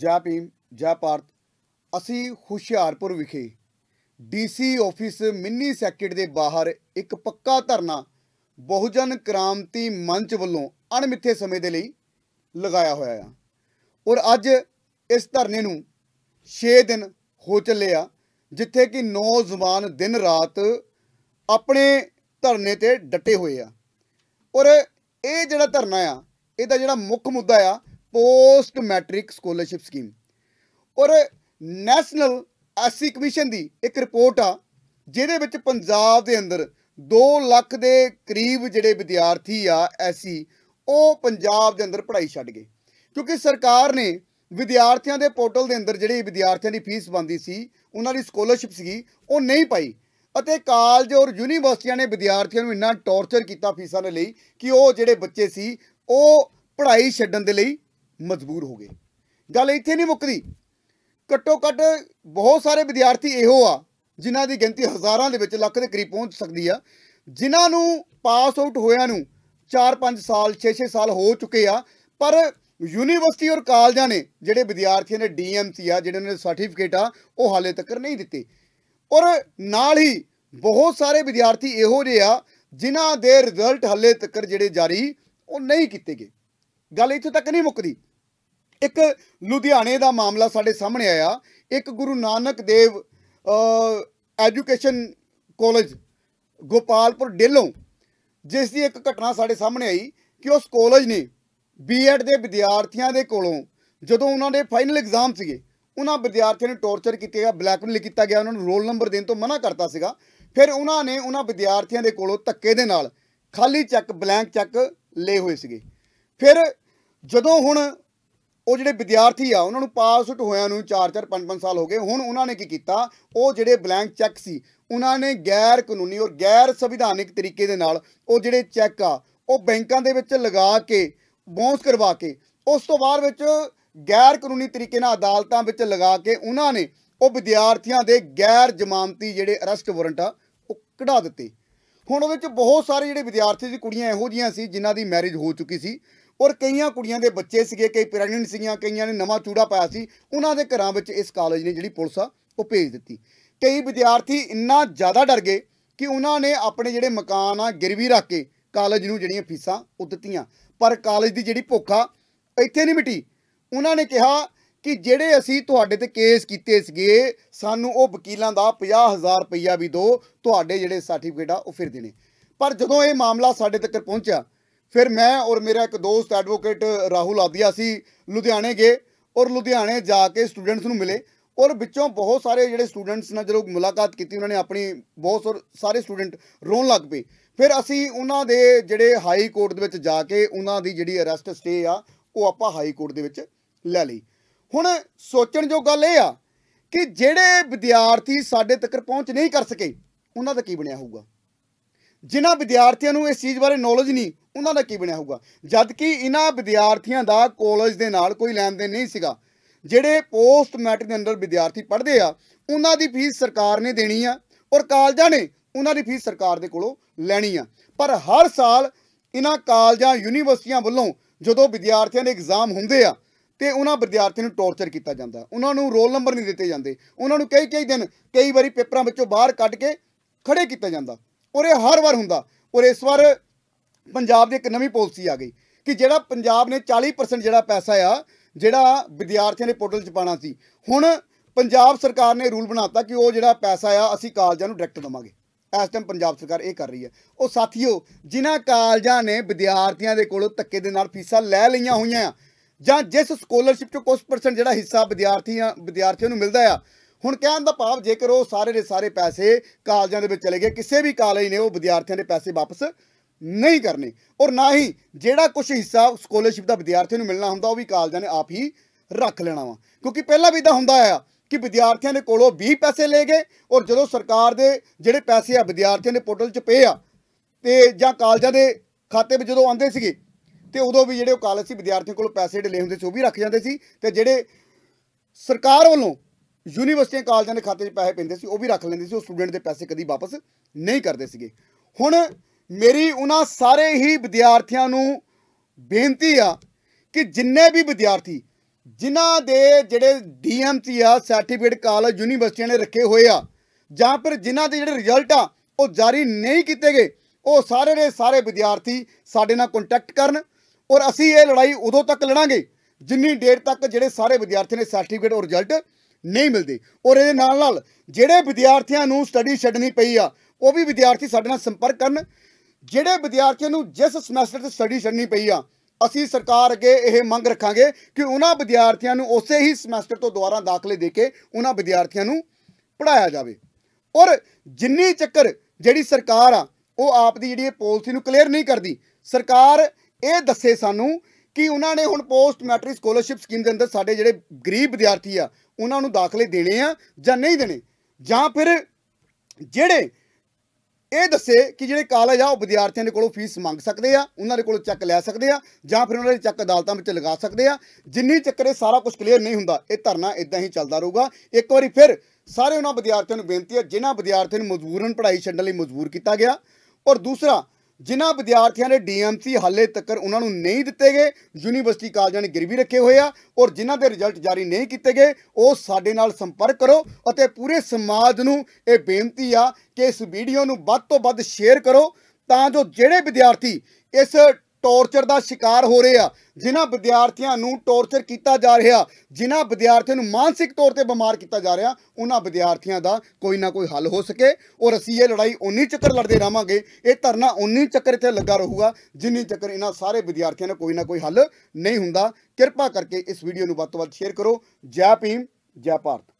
ਜੈ ਭੀਮ ਜੈ ਭਾਰਤ ਅਸੀਂ ਹੁਸ਼ਿਆਰਪੁਰ ਵਿਖੇ ਡੀਸੀ ਆਫਿਸ ਮਿੰਨੀ ਸੈਕਟਰ ਦੇ ਬਾਹਰ ਇੱਕ ਪੱਕਾ ਧਰਨਾ ਬਹੁਜਨ ਕ੍ਰਾਂਤੀ ਮੰਚ ਵੱਲੋਂ ਅਣਮਿੱਥੇ ਸਮੇਂ ਦੇ ਲਈ ਲਗਾਇਆ ਹੋਇਆ ਹੈ ਔਰ ਅੱਜ ਇਸ ਧਰਨੇ ਨੂੰ 6 ਦਿਨ ਹੋ ਚੱਲੇ ਆ ਜਿੱਥੇ ਕਿ ਨੌਜਵਾਨ ਦਿਨ ਰਾਤ ਆਪਣੇ ਧਰਨੇ ਤੇ ਡਟੇ ਹੋਏ ਆ ਔਰ ਇਹ ਜਿਹੜਾ ਧਰਨਾ ਆ ਇਹਦਾ ਜਿਹੜਾ ਮੁੱਖ ਮੁੱਦਾ ਆ ਪੋਸਟ ਮੈਟ੍ਰਿਕ ਸਕਾਲਰਸ਼ਿਪ ਸਕੀਮ ਔਰ ਨੈਸ਼ਨਲ ਐਸਸੀ ਕਮਿਸ਼ਨ ਦੀ ਇੱਕ ਰਿਪੋਰਟ ਆ ਜਿਹਦੇ ਵਿੱਚ ਪੰਜਾਬ ਦੇ ਅੰਦਰ 2 ਲੱਖ ਦੇ ਕਰੀਬ ਜਿਹੜੇ ਵਿਦਿਆਰਥੀ ਆ ਐਸਸੀ ਉਹ ਪੰਜਾਬ ਦੇ ਅੰਦਰ ਪੜ੍ਹਾਈ ਛੱਡ ਗਏ ਕਿਉਂਕਿ ਸਰਕਾਰ ਨੇ ਵਿਦਿਆਰਥੀਆਂ ਦੇ ਪੋਰਟਲ ਦੇ ਅੰਦਰ ਜਿਹੜੀ ਵਿਦਿਆਰਥੀਆਂ ਦੀ ਫੀਸ ਬੰਦੀ ਸੀ ਉਹਨਾਂ ਦੀ ਸਕਾਲਰਸ਼ਿਪ ਸੀਗੀ ਉਹ ਨਹੀਂ ਪਾਈ ਅਤੇ ਕਾਲਜ ਔਰ ਯੂਨੀਵਰਸਿਟੀਆਂ ਨੇ ਵਿਦਿਆਰਥੀਆਂ ਨੂੰ ਇੰਨਾ ਟੌਰਚਰ ਕੀਤਾ ਫੀਸਾਂ ਦੇ ਲਈ ਕਿ ਉਹ ਜਿਹੜੇ ਬੱਚੇ ਸੀ ਉਹ ਪੜ੍ਹਾਈ ਛੱਡਣ ਦੇ ਲਈ ਮਜਬੂਰ ਹੋ ਗਏ ਗੱਲ ਇੱਥੇ ਨਹੀਂ ਮੁੱਕਦੀ ਘੱਟੋ ਘੱਟ ਬਹੁਤ ਸਾਰੇ ਵਿਦਿਆਰਥੀ ਇਹੋ ਆ ਜਿਨ੍ਹਾਂ ਦੀ ਗਿਣਤੀ ਹਜ਼ਾਰਾਂ ਦੇ ਵਿੱਚ ਲੱਖ ਦੇ ਕਰੀਬ ਪਹੁੰਚ ਸਕਦੀ ਆ ਜਿਨ੍ਹਾਂ ਨੂੰ ਪਾਸ ਆਊਟ ਹੋਇਆਂ ਨੂੰ 4-5 ਸਾਲ 6-6 ਸਾਲ ਹੋ ਚੁੱਕੇ ਆ ਪਰ ਯੂਨੀਵਰਸਿਟੀ ਔਰ ਕਾਲਜਾਂ ਨੇ ਜਿਹੜੇ ਵਿਦਿਆਰਥੀਆਂ ਨੇ ਡੀਐਮਸੀ ਆ ਜਿਹੜੇ ਉਹਨਾਂ ਦੇ ਸਰਟੀਫਿਕੇਟ ਆ ਉਹ ਹਾਲੇ ਤੱਕ ਨਹੀਂ ਦਿੱਤੇ ਔਰ ਨਾਲ ਹੀ ਬਹੁਤ ਸਾਰੇ ਵਿਦਿਆਰਥੀ ਇਹੋ ਜਿਹੇ ਆ ਜਿਨ੍ਹਾਂ ਦੇ ਰਿਜ਼ਲਟ ਹਾਲੇ ਤੱਕ ਜਿਹੜੇ ਜਾਰੀ ਉਹ ਨਹੀਂ ਕੀਤੇ ਗਏ ਗੱਲ ਇੱਥੇ ਤੱਕ ਨਹੀਂ ਮੁੱਕਦੀ ਇੱਕ ਲੁਧਿਆਣੇ ਦਾ ਮਾਮਲਾ ਸਾਡੇ ਸਾਹਮਣੇ ਆਇਆ ਇੱਕ ਗੁਰੂ ਨਾਨਕ ਦੇਵ ਐਜੂਕੇਸ਼ਨ ਕਾਲਜ ਗੋਪਾਲਪੁਰ ਡੇਲੋਂ ਜਿਸ ਦੀ ਇੱਕ ਘਟਨਾ ਸਾਡੇ ਸਾਹਮਣੇ ਆਈ ਕਿ ਉਸ ਕਾਲਜ ਨੇ ਬੀਐਡ ਦੇ ਵਿਦਿਆਰਥੀਆਂ ਦੇ ਕੋਲੋਂ ਜਦੋਂ ਉਹਨਾਂ ਦੇ ਫਾਈਨਲ ਐਗਜ਼ਾਮ ਸੀਗੇ ਉਹਨਾਂ ਵਿਦਿਆਰਥੀਆਂ ਨੂੰ ਟੌਰਚਰ ਕੀਤਾ ਗਿਆ ਬਲੈਕਮੇਲ ਕੀਤਾ ਗਿਆ ਉਹਨਾਂ ਨੂੰ ਰੋਲ ਨੰਬਰ ਦੇਣ ਤੋਂ ਮਨਾ ਕਰਤਾ ਸੀਗਾ ਫਿਰ ਉਹਨਾਂ ਨੇ ਉਹਨਾਂ ਵਿਦਿਆਰਥੀਆਂ ਦੇ ਕੋਲੋਂ ਧੱਕੇ ਦੇ ਨਾਲ ਖਾਲੀ ਚੱਕ ਬਲੈਂਕ ਚੱਕ ਲੈ ਹੋਏ ਸੀਗੇ ਫਿਰ ਜਦੋਂ ਹੁਣ ਉਹ ਜਿਹੜੇ ਵਿਦਿਆਰਥੀ ਆ ਉਹਨਾਂ ਨੂੰ ਪਾਸ ਆਊਟ ਹੋਇਆਂ ਨੂੰ 4-4 5-5 ਸਾਲ ਹੋ ਗਏ ਹੁਣ ਉਹਨਾਂ ਨੇ ਕੀ ਕੀਤਾ ਉਹ ਜਿਹੜੇ ਬਲੈਂਕ ਚੈੱਕ ਸੀ ਉਹਨਾਂ ਨੇ ਗੈਰ ਕਾਨੂੰਨੀ ਔਰ ਗੈਰ ਸੰਵਿਧਾਨਿਕ ਤਰੀਕੇ ਦੇ ਨਾਲ ਉਹ ਜਿਹੜੇ ਚੈੱਕ ਆ ਉਹ ਬੈਂਕਾਂ ਦੇ ਵਿੱਚ ਲਗਾ ਕੇ ਬੌਂਸ ਕਰਵਾ ਕੇ ਉਸ ਤੋਂ ਬਾਅਦ ਵਿੱਚ ਗੈਰ ਕਾਨੂੰਨੀ ਤਰੀਕੇ ਨਾਲ ਅਦਾਲਤਾਂ ਵਿੱਚ ਲਗਾ ਕੇ ਉਹਨਾਂ ਨੇ ਉਹ ਵਿਦਿਆਰਥੀਆਂ ਦੇ ਗੈਰ ਜ਼ਮਾਨਤੀ ਜਿਹੜੇ ਅਰੈਸਟ ਵਾਰੰਟ ਆ ਉਹ ਕਢਾ ਦਿੱਤੇ ਹੁਣ ਉਹਦੇ ਵਿੱਚ ਬਹੁਤ ਸਾਰੇ ਜਿਹੜੇ ਵਿਦਿਆਰਥੀ ਸੀ ਕੁੜੀਆਂ ਇਹੋ ਜੀਆਂ ਸੀ ਜਿਨ੍ਹਾਂ ਦੀ ਮੈਰਿਜ ਹੋ ਚੁੱਕੀ ਸੀ ਔਰ ਕਈਆਂ ਕੁੜੀਆਂ ਦੇ ਬੱਚੇ ਸੀਗੇ ਕਈ ਪ੍ਰੈਗਨੈਂਟ ਸੀਗੀਆਂ ਕਈਆਂ ਨੇ ਨਵਾਂ ਚੂੜਾ ਪਾਇਆ ਸੀ ਉਹਨਾਂ ਦੇ ਘਰਾਂ ਵਿੱਚ ਇਸ ਕਾਲਜ ਨੇ ਜਿਹੜੀ ਪੁਲਿਸ ਆ ਉਹ ਭੇਜ ਦਿੱਤੀ ਕਈ ਵਿਦਿਆਰਥੀ ਇੰਨਾ ਜ਼ਿਆਦਾ ਡਰ ਗਏ ਕਿ ਉਹਨਾਂ ਨੇ ਆਪਣੇ ਜਿਹੜੇ ਮਕਾਨ ਆ ਗਿਰਵੀ ਰੱਖ ਕੇ ਕਾਲਜ ਨੂੰ ਜਿਹੜੀਆਂ ਫੀਸਾਂ ਉਹ ਦਿੱਤੀਆਂ ਪਰ ਕਾਲਜ ਦੀ ਜਿਹੜੀ ਭੁੱਖਾ ਇੱਥੇ ਨਹੀਂ ਮਿਟੀ ਉਹਨਾਂ ਨੇ ਕਿਹਾ ਕਿ ਜਿਹੜੇ ਅਸੀਂ ਤੁਹਾਡੇ ਤੇ ਕੇਸ ਕੀਤੇ ਸੀਗੇ ਸਾਨੂੰ ਉਹ ਵਕੀਲਾਂ ਦਾ 50000 ਰੁਪਈਆ ਵੀ ਦਿਓ ਤੁਹਾਡੇ ਜਿਹੜੇ ਸਰਟੀਫਿਕੇਟ ਆ ਉਹ ਫਿਰ ਦੇਣੇ ਪਰ ਜਦੋਂ ਇਹ ਮਾਮਲਾ ਸਾਡੇ ਤੱਕ ਪਹੁੰਚਿਆ ਫਿਰ ਮੈਂ ਔਰ ਮੇਰਾ ਇੱਕ ਦੋਸਤ ਐਡਵੋਕੇਟ ਰਾਹੁਲ ਆਦਿਆ ਸੀ ਲੁਧਿਆਣੇ ਗਏ ਔਰ ਲੁਧਿਆਣੇ ਜਾ ਕੇ ਸਟੂਡੈਂਟਸ ਨੂੰ ਮਿਲੇ ਔਰ ਵਿੱਚੋਂ ਬਹੁਤ ਸਾਰੇ ਜਿਹੜੇ ਸਟੂਡੈਂਟਸ ਨਾਲ ਜਦੋਂ ਮੁਲਾਕਾਤ ਕੀਤੀ ਉਹਨਾਂ ਨੇ ਆਪਣੀ ਬਹੁਤ ਸਾਰੇ ਸਟੂਡੈਂਟ ਰੋਣ ਲੱਗ ਪਏ ਫਿਰ ਅਸੀਂ ਉਹਨਾਂ ਦੇ ਜਿਹੜੇ ਹਾਈ ਕੋਰਟ ਦੇ ਵਿੱਚ ਜਾ ਕੇ ਉਹਨਾਂ ਦੀ ਜਿਹੜੀ ਅਰੈਸਟ ਸਟੇ ਆ ਉਹ ਆਪਾਂ ਹਾਈ ਕੋਰਟ ਦੇ ਵਿੱਚ ਲੈ ਲਈ ਹੁਣ ਸੋਚਣ ਜੋ ਗੱਲ ਇਹ ਆ ਕਿ ਜਿਹੜੇ ਵਿਦਿਆਰਥੀ ਸਾਡੇ ਤੱਕ ਪਹੁੰਚ ਨਹੀਂ ਕਰ ਸਕੇ ਉਹਨਾਂ ਦਾ ਕੀ ਬਣਿਆ ਹੋਊਗਾ ਜਿਨ੍ਹਾਂ ਵਿਦਿਆਰਥੀਆਂ ਨੂੰ ਇਸ ਚੀਜ਼ ਬਾਰੇ ਨੌਲੇਜ ਨਹੀਂ ਉਹਨਾਂ ਦਾ ਕੀ ਬਣਿਆ ਹੋਊਗਾ ਜਦ ਕਿ ਇਹਨਾਂ ਵਿਦਿਆਰਥੀਆਂ ਦਾ ਕਾਲਜ ਦੇ ਨਾਲ ਕੋਈ ਲੈਣ ਦੇ ਨਹੀਂ ਸੀਗਾ ਜਿਹੜੇ ਪੋਸਟ ਮੈਟ੍ਰਿਕ ਦੇ ਅੰਦਰ ਵਿਦਿਆਰਥੀ ਪੜ੍ਹਦੇ ਆ ਉਹਨਾਂ ਦੀ ਫੀਸ ਸਰਕਾਰ ਨੇ ਦੇਣੀ ਆ ਔਰ ਕਾਲਜਾਂ ਨੇ ਉਹਨਾਂ ਦੀ ਫੀਸ ਸਰਕਾਰ ਦੇ ਕੋਲੋਂ ਲੈਣੀ ਆ ਪਰ ਹਰ ਸਾਲ ਇਹਨਾਂ ਕਾਲਜਾਂ ਯੂਨੀਵਰਸਿਟੀਆਂ ਵੱਲੋਂ ਜਦੋਂ ਵਿਦਿਆਰਥੀਆਂ ਦੇ ਐਗਜ਼ਾਮ ਹੁੰਦੇ ਆ ਤੇ ਉਹਨਾਂ ਵਿਦਿਆਰਥੀਆਂ ਨੂੰ ਟੌਰਚਰ ਕੀਤਾ ਜਾਂਦਾ ਉਹਨਾਂ ਨੂੰ ਰੋਲ ਨੰਬਰ ਨਹੀਂ ਦਿੱਤੇ ਜਾਂਦੇ ਉਹਨਾਂ ਨੂੰ ਕਈ ਕਈ ਦਿਨ ਕਈ ਵਾਰੀ ਪੇਪਰਾਂ ਵਿੱਚੋਂ ਬਾਹਰ ਕੱਢ ਕੇ ਖੜੇ ਕੀਤਾ ਜਾਂਦਾ ਔਰ ਇਹ ਹਰ ਵਾਰ ਹੁੰਦਾ ਔਰ ਇਸ ਵਾਰ ਪੰਜਾਬ ਦੀ ਇੱਕ ਨਵੀਂ ਪਾਲਿਸੀ ਆ ਗਈ ਕਿ ਜਿਹੜਾ ਪੰਜਾਬ ਨੇ 40% ਜਿਹੜਾ ਪੈਸਾ ਆ ਜਿਹੜਾ ਵਿਦਿਆਰਥੀਆਂ ਦੇ ਪੋਰਟਲ 'ਚ ਪਾਣਾ ਸੀ ਹੁਣ ਪੰਜਾਬ ਸਰਕਾਰ ਨੇ ਰੂਲ ਬਣਾਤਾ ਕਿ ਉਹ ਜਿਹੜਾ ਪੈਸਾ ਆ ਅਸੀਂ ਕਾਲਜਾਂ ਨੂੰ ਡਾਇਰੈਕਟ ਦਵਾਂਗੇ ਇਸ ਟਾਈਮ ਪੰਜਾਬ ਸਰਕਾਰ ਇਹ ਕਰ ਰਹੀ ਹੈ ਉਹ ਸਾਥੀਓ ਜਿਨ੍ਹਾਂ ਕਾਲਜਾਂ ਨੇ ਵਿਦਿਆਰਥੀਆਂ ਦੇ ਕੋਲੋਂ ਧੱਕੇ ਦੇ ਨਾਲ ਫੀਸਾਂ ਲੈ ਲਈਆਂ ਹੋਈਆਂ ਆ ਜਾਂ ਜਿਸ ਸਕਾਲਰਸ਼ਿਪ ਚੋਂ ਕੁਝ ਪਰਸੈਂਟ ਜਿਹੜਾ ਹਿੱਸਾ ਵਿਦਿਆਰਥੀਆਂ ਵਿਦਿਆਰਥੀਆਂ ਨੂੰ ਮਿਲਦਾ ਆ ਹੁਣ ਕਹਿਣ ਦਾ ਭਾਵ ਜੇਕਰ ਉਹ ਸਾਰੇ ਦੇ ਸਾਰੇ ਪੈਸੇ ਕਾਲਜਾਂ ਦੇ ਵਿੱਚ ਚਲੇ ਗਏ ਕਿਸੇ ਵੀ ਕਾਲਜ ਨੇ ਉਹ ਵਿਦਿਆਰਥੀਆਂ ਦੇ ਪੈਸੇ ਵਾਪਸ ਨਹੀਂ ਕਰਨੀ ਔਰ ਨਾ ਹੀ ਜਿਹੜਾ ਕੁਝ ਹਿੱਸਾ ਸਕਾਲਰਸ਼ਿਪ ਦਾ ਵਿਦਿਆਰਥੀ ਨੂੰ ਮਿਲਣਾ ਹੁੰਦਾ ਉਹ ਵੀ ਕਾਲਜਾਂ ਨੇ ਆਪ ਹੀ ਰੱਖ ਲੈਣਾ ਵਾ ਕਿਉਂਕਿ ਪਹਿਲਾਂ ਵੀ ਤਾਂ ਹੁੰਦਾ ਆ ਕਿ ਵਿਦਿਆਰਥੀਆਂ ਦੇ ਕੋਲੋਂ 20 ਪੈਸੇ ਲੈ ਗਏ ਔਰ ਜਦੋਂ ਸਰਕਾਰ ਦੇ ਜਿਹੜੇ ਪੈਸੇ ਆ ਵਿਦਿਆਰਥੀਆਂ ਦੇ ਪੋਰਟਲ 'ਚ ਪਏ ਆ ਤੇ ਜਾਂ ਕਾਲਜਾਂ ਦੇ ਖਾਤੇ 'ਚ ਜਦੋਂ ਆਉਂਦੇ ਸੀਗੇ ਤੇ ਉਦੋਂ ਵੀ ਜਿਹੜੇ ਉਹ ਕਾਲਜ ਸੀ ਵਿਦਿਆਰਥੀਆਂ ਕੋਲ ਪੈਸੇ ਡਲੇ ਹੁੰਦੇ ਸੀ ਉਹ ਵੀ ਰੱਖ ਜਾਂਦੇ ਸੀ ਤੇ ਜਿਹੜੇ ਸਰਕਾਰ ਵੱਲੋਂ ਯੂਨੀਵਰਸਿਟੀਆਂ ਕਾਲਜਾਂ ਦੇ ਖਾਤੇ 'ਚ ਪੈਸੇ ਪੈਂਦੇ ਸੀ ਉਹ ਵੀ ਰੱਖ ਲੈਂਦੇ ਸੀ ਉਹ ਸਟੂਡੈਂਟ ਦੇ ਪੈਸੇ ਕਦੀ ਵਾਪਸ ਨਹੀਂ ਕਰਦੇ ਸੀਗੇ ਹੁਣ ਮੇਰੀ ਉਹਨਾਂ ਸਾਰੇ ਹੀ ਵਿਦਿਆਰਥੀਆਂ ਨੂੰ ਬੇਨਤੀ ਆ ਕਿ ਜਿੰਨੇ ਵੀ ਵਿਦਿਆਰਥੀ ਜਿਨ੍ਹਾਂ ਦੇ ਜਿਹੜੇ ਡੀਐਮਸੀ ਆ ਸਰਟੀਫਿਕੇਟ ਕਾਲਜ ਯੂਨੀਵਰਸਿਟੀਆਂ ਨੇ ਰੱਖੇ ਹੋਏ ਆ ਜਾਂ ਫਿਰ ਜਿਨ੍ਹਾਂ ਦੇ ਜਿਹੜੇ ਰਿਜ਼ਲਟ ਆ ਉਹ ਜਾਰੀ ਨਹੀਂ ਕੀਤੇ ਗਏ ਉਹ ਸਾਰੇ ਦੇ ਸਾਰੇ ਵਿਦਿਆਰਥੀ ਸਾਡੇ ਨਾਲ ਕੰਟੈਕਟ ਕਰਨ ਔਰ ਅਸੀਂ ਇਹ ਲੜਾਈ ਉਦੋਂ ਤੱਕ ਲੜਾਂਗੇ ਜਿੰਨੀ ਡੇਟ ਤੱਕ ਜਿਹੜੇ ਸਾਰੇ ਵਿਦਿਆਰਥੀ ਨੇ ਸਰਟੀਫਿਕੇਟ ਔਰ ਰਿਜ਼ਲਟ ਨਹੀਂ ਮਿਲਦੇ ਔਰ ਇਹਦੇ ਨਾਲ ਨਾਲ ਜਿਹੜੇ ਵਿਦਿਆਰਥੀਆਂ ਨੂੰ ਸਟੱਡੀ ਛੱਡਣੀ ਪਈ ਆ ਉਹ ਵੀ ਵਿਦਿਆਰਥੀ ਸਾਡੇ ਨਾਲ ਸੰਪਰਕ ਕਰਨ ਜਿਹੜੇ ਵਿਦਿਆਰਥੀਆਂ ਨੂੰ ਜਿਸ ਸਮੈਸਟਰ 'ਚ ਸਟੱਡੀ ਛੱਡਣੀ ਪਈ ਆ ਅਸੀਂ ਸਰਕਾਰ ਅੱਗੇ ਇਹ ਮੰਗ ਰੱਖਾਂਗੇ ਕਿ ਉਹਨਾਂ ਵਿਦਿਆਰਥੀਆਂ ਨੂੰ ਉਸੇ ਹੀ ਸਮੈਸਟਰ ਤੋਂ ਦੁਬਾਰਾ ਦਾਖਲੇ ਦੇ ਕੇ ਉਹਨਾਂ ਵਿਦਿਆਰਥੀਆਂ ਨੂੰ ਪੜਾਇਆ ਜਾਵੇ ਔਰ ਜਿੰਨੀ ਚੱਕਰ ਜਿਹੜੀ ਸਰਕਾਰ ਆ ਉਹ ਆਪ ਦੀ ਜਿਹੜੀ ਇਹ ਪਾਲਿਸੀ ਨੂੰ ਕਲੀਅਰ ਨਹੀਂ ਕਰਦੀ ਸਰਕਾਰ ਇਹ ਦੱਸੇ ਸਾਨੂੰ ਕਿ ਉਹਨਾਂ ਨੇ ਹੁਣ ਪੋਸਟ ਮੈਟ੍ਰਿਕ ਸਕਾਲਰਸ਼ਿਪ ਸਕੀਮ ਦੇ ਅੰਦਰ ਸਾਡੇ ਜਿਹੜੇ ਗਰੀਬ ਵਿਦਿਆਰਥੀ ਆ ਉਹਨਾਂ ਨੂੰ ਦਾਖਲੇ ਦੇਣੇ ਆ ਜਾਂ ਨਹੀਂ ਦੇਣੇ ਜਾਂ ਫਿਰ ਜਿਹੜੇ ਇਹ ਦੱਸੇ ਕਿ ਜਿਹੜੇ ਕਾਲਜ ਆ ਉਹ ਵਿਦਿਆਰਥੀਆਂ ਦੇ ਕੋਲੋਂ ਫੀਸ ਮੰਗ ਸਕਦੇ ਆ ਉਹਨਾਂ ਦੇ ਕੋਲੋਂ ਚੱਕ ਲੈ ਸਕਦੇ ਆ ਜਾਂ ਫਿਰ ਉਹਨਾਂ ਦੇ ਚੱਕ ਅਦਾਲਤਾਂ ਵਿੱਚ ਲਗਾ ਸਕਦੇ ਆ ਜਿੰਨੀ ਚੱਕਰੇ ਸਾਰਾ ਕੁਝ ਕਲੀਅਰ ਨਹੀਂ ਹੁੰਦਾ ਇਹ ਧਰਨਾ ਇਦਾਂ ਹੀ ਚੱਲਦਾ ਰਹੂਗਾ ਇੱਕ ਵਾਰੀ ਫਿਰ ਸਾਰੇ ਉਹਨਾਂ ਵਿਦਿਆਰਥੀਆਂ ਨੂੰ ਬੇਨਤੀ ਹੈ ਜਿਨ੍ਹਾਂ ਵਿਦਿਆਰਥੀਆਂ ਨੂੰ ਮਜਬੂਰਨ ਪੜ੍ਹਾਈ ਛੱਡਣ ਲਈ ਮਜਬੂਰ ਕੀਤਾ ਗਿਆ ਔਰ ਦੂਸਰਾ ਜਿਨ੍ਹਾਂ ਵਿਦਿਆਰਥੀਆਂ ਨੇ ਡੀਐਮਸੀ ਹਾਲੇ ਤੱਕ ਉਹਨਾਂ ਨੂੰ ਨਹੀਂ ਦਿੱਤੇ ਗਏ ਯੂਨੀਵਰਸਿਟੀ ਕਾਲਜਾਂ ਨੇ ਗਿਰਵੀ ਰੱਖੇ ਹੋਏ ਆ ਔਰ ਜਿਨ੍ਹਾਂ ਦੇ ਰਿਜ਼ਲਟ ਜਾਰੀ ਨਹੀਂ ਕੀਤੇ ਗਏ ਉਹ ਸਾਡੇ ਨਾਲ ਸੰਪਰਕ ਕਰੋ ਅਤੇ ਪੂਰੇ ਸਮਾਜ ਨੂੰ ਇਹ ਬੇਨਤੀ ਆ ਕਿ ਇਸ ਵੀਡੀਓ ਨੂੰ ਵੱਧ ਤੋਂ ਵੱਧ ਸ਼ੇਅਰ ਕਰੋ ਤਾਂ ਜੋ ਜਿਹੜੇ ਵਿਦਿਆਰਥੀ ਇਸ ਟੌਰਚਰ ਦਾ ਸ਼ਿਕਾਰ ਹੋ ਰਹੇ ਆ ਜਿਨ੍ਹਾਂ ਵਿਦਿਆਰਥੀਆਂ ਨੂੰ ਟੌਰਚਰ ਕੀਤਾ ਜਾ ਰਿਹਾ ਜਿਨ੍ਹਾਂ ਵਿਦਿਆਰਥੀਆਂ ਨੂੰ ਮਾਨਸਿਕ ਤੌਰ ਤੇ ਬਿਮਾਰ ਕੀਤਾ ਜਾ ਰਿਹਾ ਉਹਨਾਂ ਵਿਦਿਆਰਥੀਆਂ ਦਾ ਕੋਈ ਨਾ ਕੋਈ ਹੱਲ ਹੋ ਸਕੇ ਔਰ ਅਸੀਂ ਇਹ ਲੜਾਈ ਉਨੀ ਚੱਕਰ ਲੜਦੇ ਰਾਵਾਂਗੇ ਇਹ ਧਰਨਾ ਉਨੀ ਚੱਕਰ ਇੱਥੇ ਲੱਗਾ ਰਹੂਗਾ ਜਿੰਨੀ ਚੱਕਰ ਇਹਨਾਂ ਸਾਰੇ ਵਿਦਿਆਰਥੀਆਂ ਨੇ ਕੋਈ ਨਾ ਕੋਈ ਹੱਲ ਨਹੀਂ ਹੁੰਦਾ ਕਿਰਪਾ ਕਰਕੇ ਇਸ ਵੀਡੀਓ ਨੂੰ ਵੱਧ ਤੋਂ ਵੱਧ ਸ਼ੇਅਰ ਕਰੋ ਜੈ ਭੀਮ ਜੈ ਭਾਰਤ